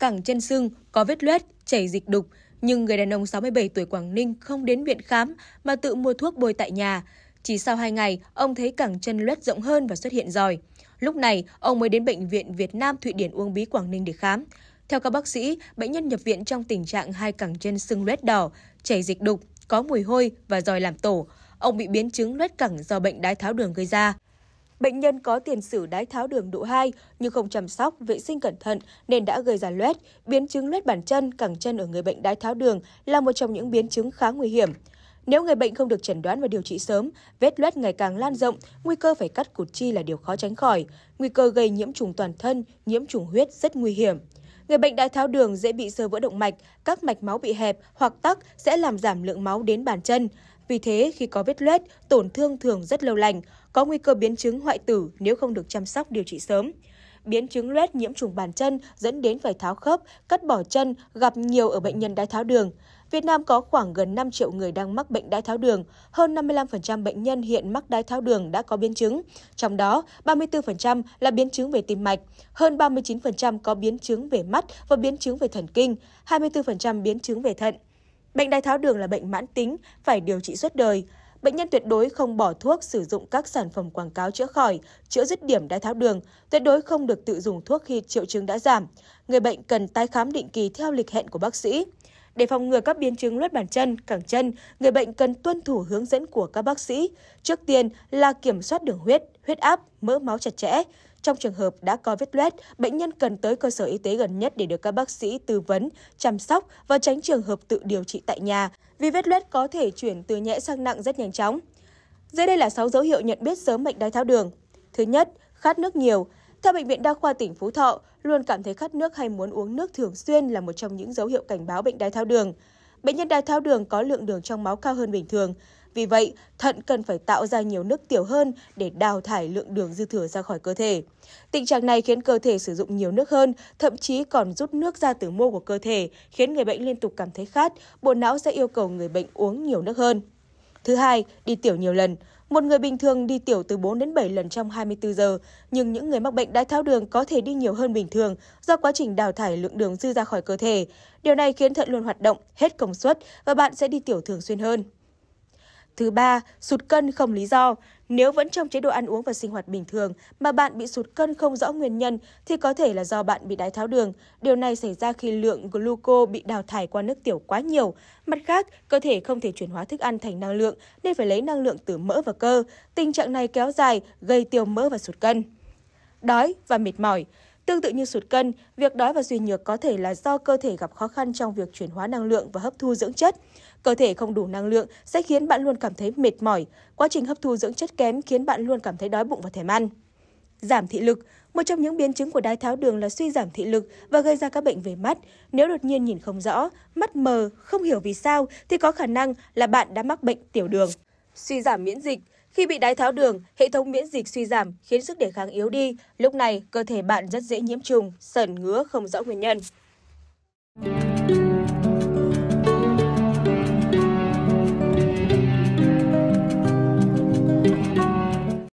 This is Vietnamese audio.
cẳng chân sưng, có vết loét, chảy dịch đục, nhưng người đàn ông 67 tuổi Quảng Ninh không đến viện khám mà tự mua thuốc bôi tại nhà. Chỉ sau 2 ngày, ông thấy cẳng chân loét rộng hơn và xuất hiện ròi. Lúc này, ông mới đến Bệnh viện Việt Nam Thụy Điển Uông Bí Quảng Ninh để khám. Theo các bác sĩ, bệnh nhân nhập viện trong tình trạng hai cẳng chân sưng loét đỏ, chảy dịch đục, có mùi hôi và ròi làm tổ. Ông bị biến chứng loét cẳng do bệnh đái tháo đường gây ra. Bệnh nhân có tiền sử đái tháo đường độ 2 nhưng không chăm sóc, vệ sinh cẩn thận nên đã gây ra loét. Biến chứng loét bàn chân, cẳng chân ở người bệnh đái tháo đường là một trong những biến chứng khá nguy hiểm. Nếu người bệnh không được chẩn đoán và điều trị sớm, vết loét ngày càng lan rộng, nguy cơ phải cắt cụt chi là điều khó tránh khỏi. Nguy cơ gây nhiễm trùng toàn thân, nhiễm trùng huyết rất nguy hiểm. Người bệnh đái tháo đường dễ bị sơ vỡ động mạch, các mạch máu bị hẹp hoặc tắc sẽ làm giảm lượng máu đến bàn chân. Vì thế, khi có vết loét, tổn thương thường rất lâu lành, có nguy cơ biến chứng hoại tử nếu không được chăm sóc điều trị sớm. Biến chứng loét nhiễm trùng bàn chân dẫn đến phải tháo khớp, cắt bỏ chân gặp nhiều ở bệnh nhân đái tháo đường. Việt Nam có khoảng gần 5 triệu người đang mắc bệnh đái tháo đường, hơn 55% bệnh nhân hiện mắc đái tháo đường đã có biến chứng, trong đó 34% là biến chứng về tim mạch, hơn 39% có biến chứng về mắt và biến chứng về thần kinh, 24% biến chứng về thận. Bệnh đái tháo đường là bệnh mãn tính, phải điều trị suốt đời. Bệnh nhân tuyệt đối không bỏ thuốc sử dụng các sản phẩm quảng cáo chữa khỏi, chữa dứt điểm đái tháo đường, tuyệt đối không được tự dùng thuốc khi triệu chứng đã giảm. Người bệnh cần tái khám định kỳ theo lịch hẹn của bác sĩ. Để phòng ngừa các biến chứng loét bàn chân, cẳng chân, người bệnh cần tuân thủ hướng dẫn của các bác sĩ. Trước tiên là kiểm soát đường huyết, huyết áp, mỡ máu chặt chẽ, trong trường hợp đã có vết loét, bệnh nhân cần tới cơ sở y tế gần nhất để được các bác sĩ tư vấn, chăm sóc và tránh trường hợp tự điều trị tại nhà, vì vết loét có thể chuyển từ nhẹ sang nặng rất nhanh chóng. Dưới đây là 6 dấu hiệu nhận biết sớm bệnh đái tháo đường. Thứ nhất, khát nước nhiều. Theo Bệnh viện Đa khoa tỉnh Phú Thọ, luôn cảm thấy khát nước hay muốn uống nước thường xuyên là một trong những dấu hiệu cảnh báo bệnh đái tháo đường. Bệnh nhân đái tháo đường có lượng đường trong máu cao hơn bình thường. Vì vậy, thận cần phải tạo ra nhiều nước tiểu hơn để đào thải lượng đường dư thừa ra khỏi cơ thể. Tình trạng này khiến cơ thể sử dụng nhiều nước hơn, thậm chí còn rút nước ra từ mô của cơ thể, khiến người bệnh liên tục cảm thấy khát, bộ não sẽ yêu cầu người bệnh uống nhiều nước hơn. Thứ hai, đi tiểu nhiều lần. Một người bình thường đi tiểu từ 4 đến 7 lần trong 24 giờ, nhưng những người mắc bệnh đái tháo đường có thể đi nhiều hơn bình thường do quá trình đào thải lượng đường dư ra khỏi cơ thể. Điều này khiến thận luôn hoạt động hết công suất và bạn sẽ đi tiểu thường xuyên hơn. Thứ ba, sụt cân không lý do. Nếu vẫn trong chế độ ăn uống và sinh hoạt bình thường mà bạn bị sụt cân không rõ nguyên nhân thì có thể là do bạn bị đái tháo đường. Điều này xảy ra khi lượng gluco bị đào thải qua nước tiểu quá nhiều. Mặt khác, cơ thể không thể chuyển hóa thức ăn thành năng lượng nên phải lấy năng lượng từ mỡ và cơ. Tình trạng này kéo dài, gây tiêu mỡ và sụt cân. Đói và mệt mỏi. Tương tự như sụt cân, việc đói và suy nhược có thể là do cơ thể gặp khó khăn trong việc chuyển hóa năng lượng và hấp thu dưỡng chất. Cơ thể không đủ năng lượng sẽ khiến bạn luôn cảm thấy mệt mỏi. Quá trình hấp thu dưỡng chất kém khiến bạn luôn cảm thấy đói bụng và thèm ăn. Giảm thị lực Một trong những biến chứng của đái tháo đường là suy giảm thị lực và gây ra các bệnh về mắt. Nếu đột nhiên nhìn không rõ, mắt mờ, không hiểu vì sao thì có khả năng là bạn đã mắc bệnh tiểu đường. Suy giảm miễn dịch khi bị đái tháo đường, hệ thống miễn dịch suy giảm khiến sức đề kháng yếu đi, lúc này cơ thể bạn rất dễ nhiễm trùng, sẩn ngứa không rõ nguyên nhân.